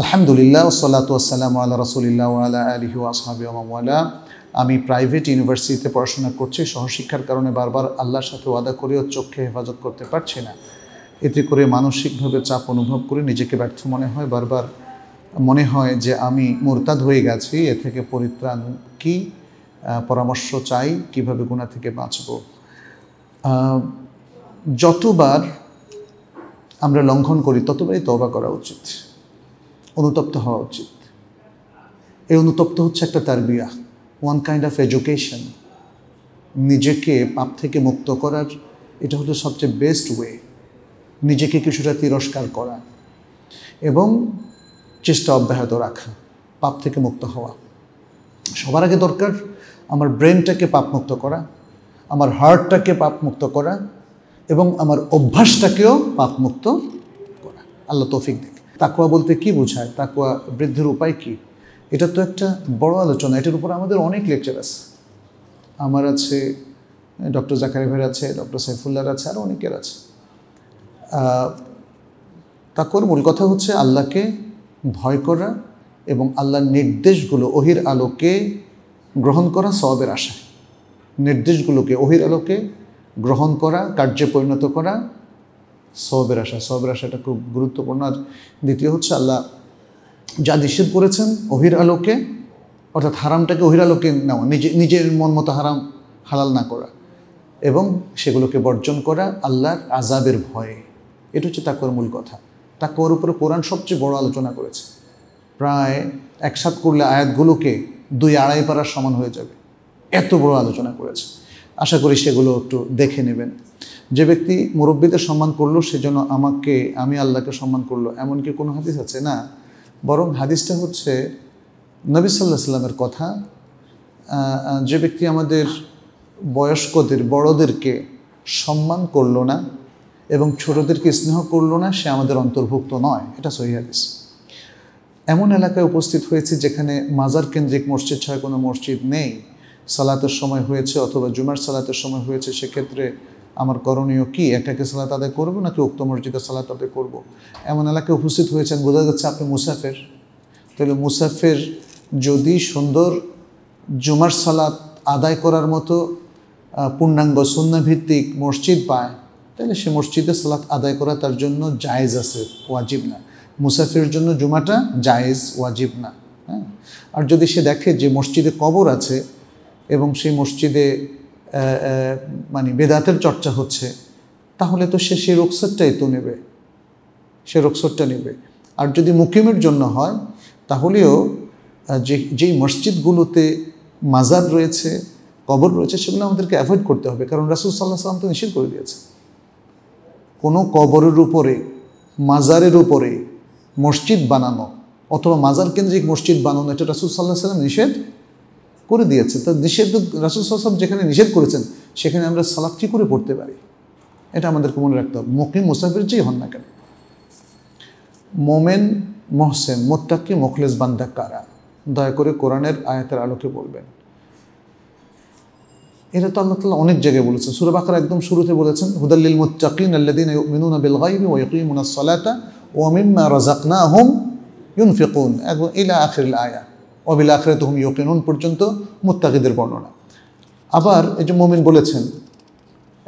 আলহামদুলিল্লাহ সাল্লাতাম আল্লাহ রসুলিল্লাহ আল্লাহ আলহি আসহাবি ওয়ালা আমি প্রাইভেট ইউনিভার্সিটিতে পড়াশোনা করছি সহশিক্ষার কারণে বারবার আল্লাহর সাথে ওয়াদা করেও চোখকে হেফাজত করতে পারছি না এতে করে মানসিকভাবে চাপ অনুভব করে নিজেকে ব্যর্থ মনে হয় বারবার মনে হয় যে আমি মোরতাদ হয়ে গেছি এ থেকে পরিত্রাণ কি পরামর্শ চাই কিভাবে গুণা থেকে বাঁচব যতবার আমরা লঙ্ঘন করি ততবারই তবা করা উচিত অনুতপ্ত হওয়া উচিত এই অনুতপ্ত হচ্ছে একটা তারবিয়া ওয়ান কাইন্ড অফ এডুকেশন নিজেকে পাপ থেকে মুক্ত করার এটা হলো সবচেয়ে বেস্ট ওয়ে নিজেকে কিছুটা তিরস্কার করা এবং চেষ্টা অব্যাহত রাখা পাপ থেকে মুক্ত হওয়া সবার আগে দরকার আমার ব্রেনটাকে পাপ মুক্ত করা আমার হার্টটাকে পাপ মুক্ত করা এবং আমার অভ্যাসটাকেও পাপ মুক্ত করা আল্লাহ তৌফিক দেয় তাকুয়া বলতে কি বোঝায় তাকুয়া বৃদ্ধির উপায় কি এটা তো একটা বড় আলোচনা এটার উপর আমাদের অনেক লেকচার আছে আমার আছে ডক্টর জাকারি আছে ডক্টর সাইফুল্লার আছে আর অনেকের আছে তাকুয়ার মূল কথা হচ্ছে আল্লাহকে ভয় করা এবং আল্লাহর নির্দেশগুলো অহির আলোকে গ্রহণ করা সবের আশায় নির্দেশগুলোকে অহির আলোকে গ্রহণ করা কার্যে পরিণত করা সবের আশা সবের আশাটা খুব গুরুত্বপূর্ণ আর দ্বিতীয় হচ্ছে আল্লাহ যা নিষেধ করেছেন অহির আলোকে অর্থাৎ হারামটাকে অহির আলোকে নেওয়া নিজে নিজের মন মতো হারাম হালাল না করা এবং সেগুলোকে বর্জন করা আল্লাহর আজাবের ভয়ে এটা হচ্ছে তাকর মূল কথা তাকর উপরে কোরআন সবচেয়ে বড় আলোচনা করেছে প্রায় একসাথ করলে আয়াতগুলোকে দুই আড়াই পারার সমান হয়ে যাবে এত বড় আলোচনা করেছে আশা করি সেগুলো একটু দেখে নেবেন যে ব্যক্তি মুরব্বীদের সম্মান করলো সেজন্য আমাকে আমি আল্লাহকে সম্মান করলো এমন কি কোনো হাদিস আছে না বরং হাদিসটা হচ্ছে নবী সাল্লাহ সাল্লামের কথা যে ব্যক্তি আমাদের বয়স্কদের বড়দেরকে সম্মান করলো না এবং ছোটদেরকে স্নেহ করলো না সে আমাদের অন্তর্ভুক্ত নয় এটা সহি হাদিস এমন এলাকায় উপস্থিত হয়েছি যেখানে মাজার কেন্দ্রিক মসজিদ ছাড়া কোনো মসজিদ নেই সালাতের সময় হয়েছে অথবা জুমার সালাতের সময় হয়েছে সেক্ষেত্রে আমার করণীয় কি কে সালাত আদায় করবো নাকি উক্ত মসজিদে সালাত আদায় করবো এমন এলাকায় উপস্থিত হয়েছেন বোঝা যাচ্ছে আপনি মুসাফের তাহলে মুসাফের যদি সুন্দর জুমার সালাত আদায় করার মতো পূর্ণাঙ্গ সুন্নাভিত্তিক মসজিদ পায় তাহলে সে মসজিদে সালাত আদায় করা তার জন্য জায়েজ আছে ওয়াজিব না মুসাফির জন্য জুমাটা জায়েজ ওয়াজিব না হ্যাঁ আর যদি সে দেখে যে মসজিদে কবর আছে এবং সেই মসজিদে মানে বেদাতের চর্চা হচ্ছে তাহলে তো সে সেই রোকসারটাই তো নেবে সে রোকসারটা নেবে আর যদি মুকিমের জন্য হয় তাহলেও যে যেই মসজিদগুলোতে মাজার রয়েছে কবর রয়েছে সেগুলো আমাদেরকে অ্যাভয়েড করতে হবে কারণ রাসুল সাল্লাহ সাল্লাম তো নিষেধ করে দিয়েছে কোনো কবরের উপরে মাজারের উপরে মসজিদ বানানো অথবা মাজার কেন্দ্রিক মসজিদ বানানো এটা রাসুল সাল্লাহ সাল্লাম নিষেধ করে দিয়েছে তো নিষেধ রাসুল সাল্লাম যেখানে নিষেধ করেছেন সেখানে আমরা সালাদ কী করে পড়তে পারি এটা আমাদেরকে মনে রাখতে হবে মুকিম মুসাফির যেই হন না কেন মোমেন মোহসেন মোত্তাকি মোখলেস বান্দা কারা দয়া করে কোরআনের আয়াতের আলোকে বলবেন এটা তো আল্লাহ তালা অনেক জায়গায় বলেছেন সুরবাকার একদম শুরুতে বলেছেন হুদাল্লিল মুত্তাকিন আল্লাদিন মিনুনা বিল গাইবি ও ইকিমুনা সালাতা ও মিম্মা না হোম ইউনফিকুন এবং ইলা আখির আয়া অবিল আখরে তহম ইউকিন পর্যন্ত মোত্তাকিদের বর্ণনা আবার এই যে মোমিন বলেছেন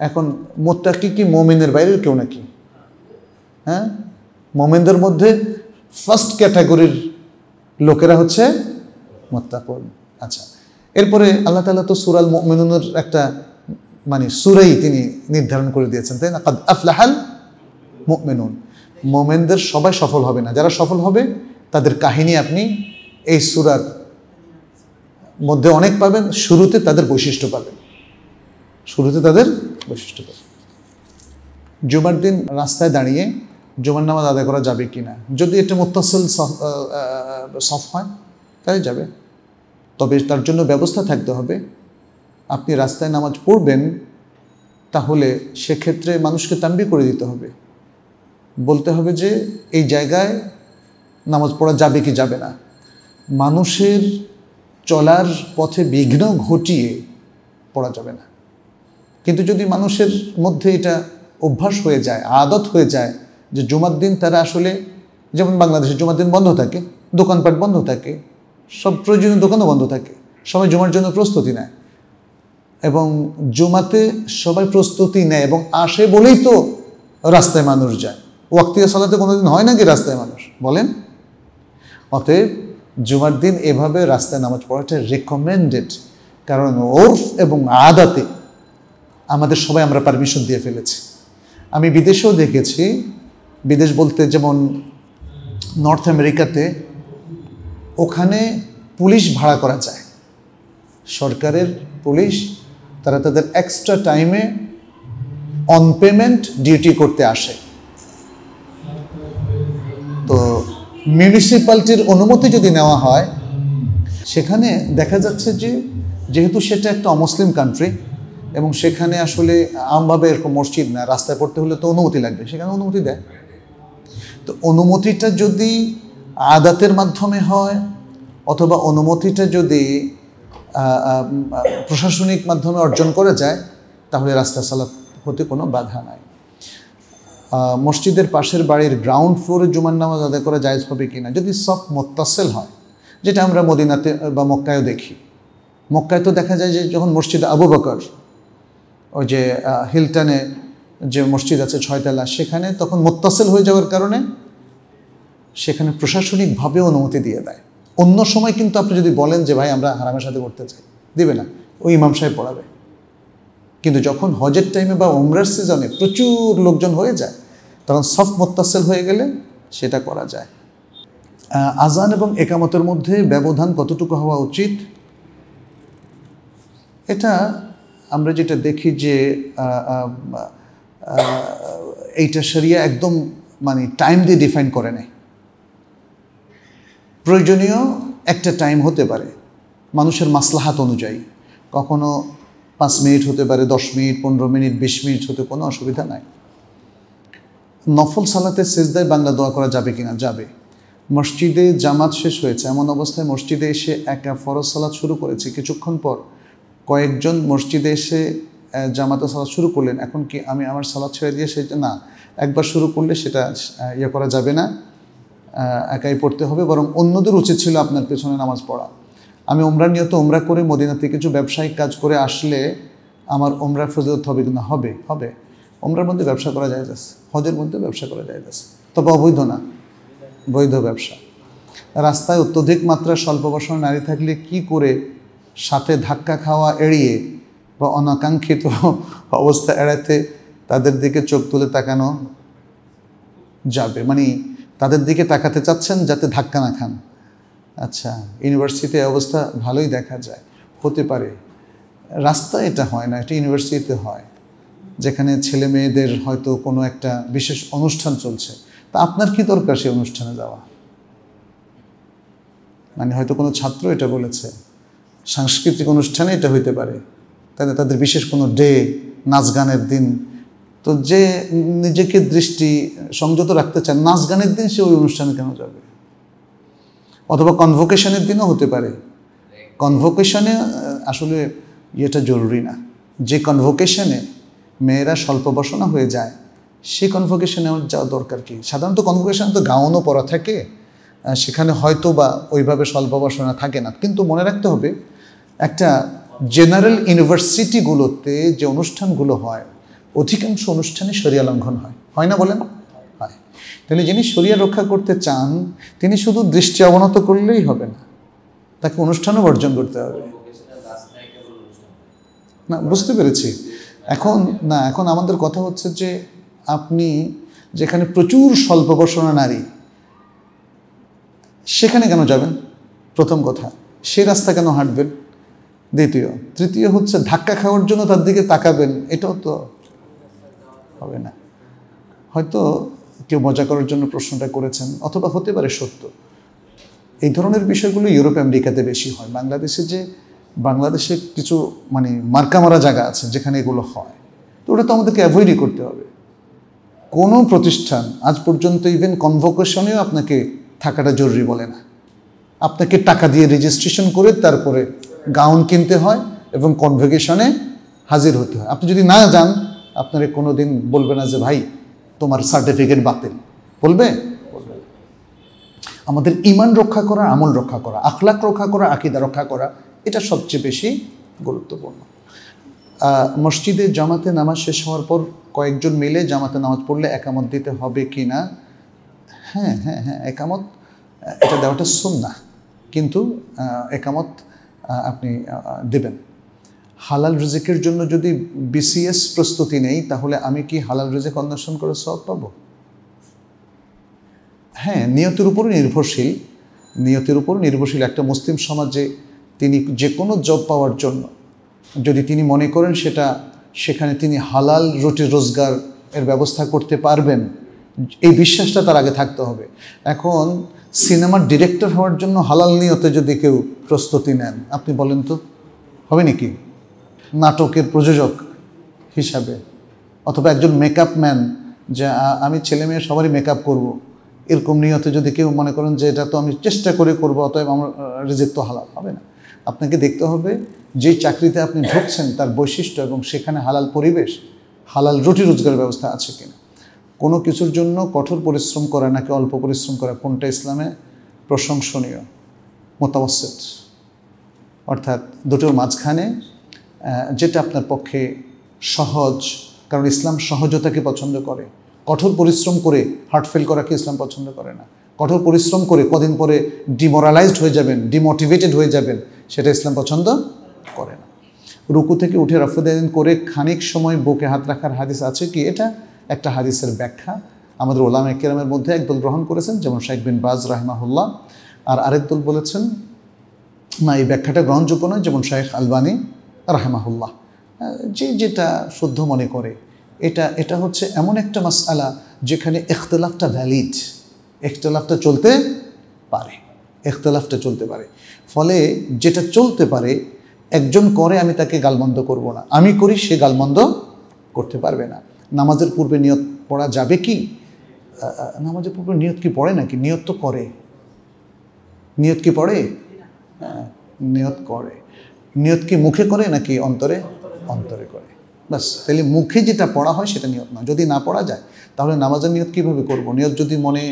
এখন মোত্তাকি কি মোমিনের বাইরের কেউ নাকি হ্যাঁ মোমেনদের মধ্যে ফার্স্ট ক্যাটাগরির লোকেরা হচ্ছে মোত্তাকুন আচ্ছা এরপরে আল্লাহ তালা তো সুরাল মোমেনুনের একটা মানে সুরেই তিনি নির্ধারণ করে দিয়েছেন তাই না কাদ আফলাহাল মোমেনুন মোমেনদের সবাই সফল হবে না যারা সফল হবে তাদের কাহিনী আপনি এই সুরার মধ্যে অনেক পাবেন শুরুতে তাদের বৈশিষ্ট্য পাবেন শুরুতে তাদের বৈশিষ্ট্য পাবেন জুমার দিন রাস্তায় দাঁড়িয়ে জুমার নামাজ আদায় করা যাবে কি না যদি এটা মোত্তাসল সফ হয় তাহলে যাবে তবে তার জন্য ব্যবস্থা থাকতে হবে আপনি রাস্তায় নামাজ পড়বেন তাহলে সেক্ষেত্রে মানুষকে তাম্বি করে দিতে হবে বলতে হবে যে এই জায়গায় নামাজ পড়া যাবে কি যাবে না মানুষের চলার পথে বিঘ্ন ঘটিয়ে পড়া যাবে না কিন্তু যদি মানুষের মধ্যে এটা অভ্যাস হয়ে যায় আদত হয়ে যায় যে জুমার দিন তারা আসলে যেমন বাংলাদেশে জুমার দিন বন্ধ থাকে দোকানপাট বন্ধ থাকে সব প্রয়োজনীয় দোকানও বন্ধ থাকে সবাই জুমার জন্য প্রস্তুতি নেয় এবং জুমাতে সবাই প্রস্তুতি নেয় এবং আসে বলেই তো রাস্তায় মানুষ যায় ওয়াক্তিয়া সালাতে কোনোদিন হয় নাকি রাস্তায় মানুষ বলেন অতএব জুমার দিন এভাবে রাস্তায় নামাজ পড়াটা রেকমেন্ডেড কারণ ওর্ফ এবং আদাতে আমাদের সবাই আমরা পারমিশন দিয়ে ফেলেছি আমি বিদেশেও দেখেছি বিদেশ বলতে যেমন নর্থ আমেরিকাতে ওখানে পুলিশ ভাড়া করা যায় সরকারের পুলিশ তারা তাদের এক্সট্রা টাইমে অন পেমেন্ট ডিউটি করতে আসে তো মিউনিসিপ্যালিটির অনুমতি যদি নেওয়া হয় সেখানে দেখা যাচ্ছে যে যেহেতু সেটা একটা অমুসলিম কান্ট্রি এবং সেখানে আসলে আমভাবে এরকম মসজিদ না রাস্তায় পড়তে হলে তো অনুমতি লাগবে সেখানে অনুমতি দেয় তো অনুমতিটা যদি আদাতের মাধ্যমে হয় অথবা অনুমতিটা যদি প্রশাসনিক মাধ্যমে অর্জন করা যায় তাহলে রাস্তা সালাত হতে কোনো বাধা নাই মসজিদের পাশের বাড়ির গ্রাউন্ড ফ্লোরে জুমার নামাজ আদায় করা জায়জ হবে কিনা যদি সব মোত্তাসেল হয় যেটা আমরা মদিনাতে বা মক্কায়ও দেখি মক্কায় তো দেখা যায় যে যখন মসজিদ আবু বকর ওই যে হিলটানে যে মসজিদ আছে ছয়তলা সেখানে তখন মোত্তাসেল হয়ে যাওয়ার কারণে সেখানে প্রশাসনিকভাবে অনুমতি দিয়ে দেয় অন্য সময় কিন্তু আপনি যদি বলেন যে ভাই আমরা হারামের সাথে করতে চাই দিবে না ওই ইমাম সাহেব পড়াবে কিন্তু যখন হজের টাইমে বা ওমরার সিজনে প্রচুর লোকজন হয়ে যায় তখন সফ মোত্তাসেল হয়ে গেলে সেটা করা যায় আজান এবং একামতের মধ্যে ব্যবধান কতটুকু হওয়া উচিত এটা আমরা যেটা দেখি যে এইটা সেরিয়া একদম মানে টাইম দিয়ে ডিফাইন করে নেয় প্রয়োজনীয় একটা টাইম হতে পারে মানুষের মাসলাহাত অনুযায়ী কখনো পাঁচ মিনিট হতে পারে দশ মিনিট পনেরো মিনিট বিশ মিনিট হতে কোনো অসুবিধা নাই নফল সালাতে সেজদায় বাংলা দোয়া করা যাবে কিনা যাবে মসজিদে জামাত শেষ হয়েছে এমন অবস্থায় মসজিদে এসে একা ফরজ সালাত শুরু করেছে কিছুক্ষণ পর কয়েকজন মসজিদে এসে জামাত সালাত শুরু করলেন এখন কি আমি আমার সালাদ ছেড়ে দিয়ে সেটা না একবার শুরু করলে সেটা ইয়ে করা যাবে না একাই পড়তে হবে বরং অন্যদের উচিত ছিল আপনার পেছনে নামাজ পড়া আমি ওমরা নিয়ত ওমরা করে মদিনাতে কিছু ব্যবসায়িক কাজ করে আসলে আমার ওমরা ফজত হবে কিনা হবে হবে ওমরার মধ্যে ব্যবসা করা যায় যাচ্ছে হজের মধ্যে ব্যবসা করা যায় যাচ্ছে তবে অবৈধ না বৈধ ব্যবসা রাস্তায় অত্যধিক মাত্রায় বসর নারী থাকলে কি করে সাথে ধাক্কা খাওয়া এড়িয়ে বা অনাকাঙ্ক্ষিত অবস্থা এড়াতে তাদের দিকে চোখ তুলে তাকানো যাবে মানে তাদের দিকে তাকাতে চাচ্ছেন যাতে ধাক্কা না খান আচ্ছা ইউনিভার্সিটিতে অবস্থা ভালোই দেখা যায় হতে পারে রাস্তা এটা হয় না এটা ইউনিভার্সিটিতে হয় যেখানে ছেলে মেয়েদের হয়তো কোনো একটা বিশেষ অনুষ্ঠান চলছে তা আপনার কি দরকার সেই অনুষ্ঠানে যাওয়া মানে হয়তো কোনো ছাত্র এটা বলেছে সাংস্কৃতিক অনুষ্ঠানে এটা হইতে পারে তাদের তাদের বিশেষ কোনো ডে নাচ গানের দিন তো যে নিজেকে দৃষ্টি সংযত রাখতে চান নাচ গানের দিন সে ওই অনুষ্ঠানে কেন যাবে অথবা কনভোকেশনের দিনও হতে পারে কনভোকেশনে আসলে এটা জরুরি না যে কনভোকেশনে মেয়েরা স্বল্প বসনা হয়ে যায় সেই কনভোকেশনে আমার যাওয়া দরকার কি সাধারণত কনভোকেশনে তো গাউনও পরা থাকে সেখানে হয়তো বা ওইভাবে স্বল্প বসনা থাকে না কিন্তু মনে রাখতে হবে একটা জেনারেল ইউনিভার্সিটিগুলোতে যে অনুষ্ঠানগুলো হয় অধিকাংশ অনুষ্ঠানে সরিয়া লঙ্ঘন হয় হয় না বলেন তিনি যিনি শরিয়া রক্ষা করতে চান তিনি শুধু দৃষ্টি অবনত করলেই হবে না তাকে অনুষ্ঠানও বর্জন করতে হবে না বুঝতে পেরেছি এখন না এখন আমাদের কথা হচ্ছে যে আপনি যেখানে প্রচুর স্বল্প বসনা নারী সেখানে কেন যাবেন প্রথম কথা সে রাস্তা কেন হাঁটবেন দ্বিতীয় তৃতীয় হচ্ছে ধাক্কা খাওয়ার জন্য তার দিকে তাকাবেন এটাও তো হবে না হয়তো কেউ মজা করার জন্য প্রশ্নটা করেছেন অথবা হতে পারে সত্য এই ধরনের বিষয়গুলো ইউরোপ আমেরিকাতে বেশি হয় বাংলাদেশে যে বাংলাদেশে কিছু মানে মার্কামারা জায়গা আছে যেখানে এগুলো হয় তো ওটা তো আমাদেরকে অ্যাভয়েডই করতে হবে কোনো প্রতিষ্ঠান আজ পর্যন্ত ইভেন কনভোকেশনেও আপনাকে থাকাটা জরুরি বলে না আপনাকে টাকা দিয়ে রেজিস্ট্রেশন করে তারপরে গাউন কিনতে হয় এবং কনভোকেশনে হাজির হতে হয় আপনি যদি না যান আপনারা কোনো দিন বলবে না যে ভাই তোমার সার্টিফিকেট বাতিল বলবে আমাদের ইমান রক্ষা করা আমল রক্ষা করা আখলাক রক্ষা করা আকিদা রক্ষা করা এটা সবচেয়ে বেশি গুরুত্বপূর্ণ মসজিদে জামাতে নামাজ শেষ হওয়ার পর কয়েকজন মিলে জামাতে নামাজ পড়লে একামত দিতে হবে কি না হ্যাঁ হ্যাঁ হ্যাঁ একামত এটা দেওয়াটা না কিন্তু একামত আপনি দেবেন হালাল রিজিকের জন্য যদি বিসিএস প্রস্তুতি নেই তাহলে আমি কি হালাল রিজিক অন্বেষণ করে সব পাব হ্যাঁ নিয়তের উপর নির্ভরশীল নিয়তের উপর নির্ভরশীল একটা মুসলিম সমাজে তিনি যে কোনো জব পাওয়ার জন্য যদি তিনি মনে করেন সেটা সেখানে তিনি হালাল রুটি রোজগার এর ব্যবস্থা করতে পারবেন এই বিশ্বাসটা তার আগে থাকতে হবে এখন সিনেমার ডিরেক্টর হওয়ার জন্য হালাল নিয়তে যদি কেউ প্রস্তুতি নেন আপনি বলেন তো হবে নাকি নাটকের প্রযোজক হিসাবে অথবা একজন মেকআপ ম্যান যে আমি ছেলে মেয়ে সবারই মেকআপ করব। এরকম নিয়তে যদি কেউ মনে করেন যে এটা তো আমি চেষ্টা করে করব অতএব আমার রিজেক্ট তো হালাল হবে না আপনাকে দেখতে হবে যে চাকরিতে আপনি ঢুকছেন তার বৈশিষ্ট্য এবং সেখানে হালাল পরিবেশ হালাল রুটি রোজগার ব্যবস্থা আছে কিনা কোনো কিছুর জন্য কঠোর পরিশ্রম করা নাকি অল্প পরিশ্রম করা কোনটা ইসলামে প্রশংসনীয় মতামসেট অর্থাৎ দুটোর মাঝখানে যেটা আপনার পক্ষে সহজ কারণ ইসলাম সহজতাকে পছন্দ করে কঠোর পরিশ্রম করে হার্ট ফেল করাকে ইসলাম পছন্দ করে না কঠোর পরিশ্রম করে কদিন পরে ডিমোরালাইজড হয়ে যাবেন ডিমোটিভেটেড হয়ে যাবেন সেটা ইসলাম পছন্দ করে না রুকু থেকে উঠে রফুদাইন করে খানিক সময় বুকে হাত রাখার হাদিস আছে কি এটা একটা হাদিসের ব্যাখ্যা আমাদের ওলাম একরামের মধ্যে একদল গ্রহণ করেছেন যেমন শেখ বিন বাজ রাহমাহুল্লাহ আর আরেক দল বলেছেন না এই ব্যাখ্যাটা গ্রহণযোগ্য নয় যেমন শেখ আলবানি রাহমাহুল্লাহ যে যেটা শুদ্ধ মনে করে এটা এটা হচ্ছে এমন একটা মাসালা যেখানে এখতলাফটা ভ্যালিড এখতলাফটা চলতে পারে এখতলাফটা চলতে পারে ফলে যেটা চলতে পারে একজন করে আমি তাকে গালমন্দ করব না আমি করি সে গালমন্দ করতে পারবে না নামাজের পূর্বে নিয়ত পড়া যাবে কি নামাজের পূর্বে নিয়ত কি পড়ে নাকি নিয়ত তো করে নিয়ত কি পড়ে হ্যাঁ নিয়ত করে নিয়ত কি মুখে করে নাকি অন্তরে অন্তরে করে বাস তাহলে মুখে যেটা পড়া হয় সেটা নিয়ত না যদি না পড়া যায় তাহলে নামাজের নিয়ত কীভাবে করব নিয়ত যদি মনে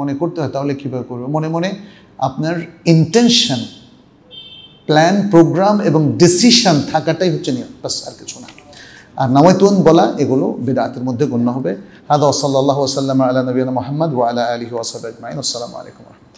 মনে করতে হয় তাহলে কীভাবে করবো মনে মনে আপনার ইন্টেনশন প্ল্যান প্রোগ্রাম এবং ডিসিশন থাকাটাই হচ্ছে নিয়ত বাস আর কিছু না আর নামায়তুন বলা এগুলো বিদাতের মধ্যে গণ্য হবে হাদ ওসল্লাহ ওসাল্লাম আল্লাহ নবীন মোহাম্মদ ওয়ালা আলী ওয়াসাল আজমাইন আসসালামু আলাইকুম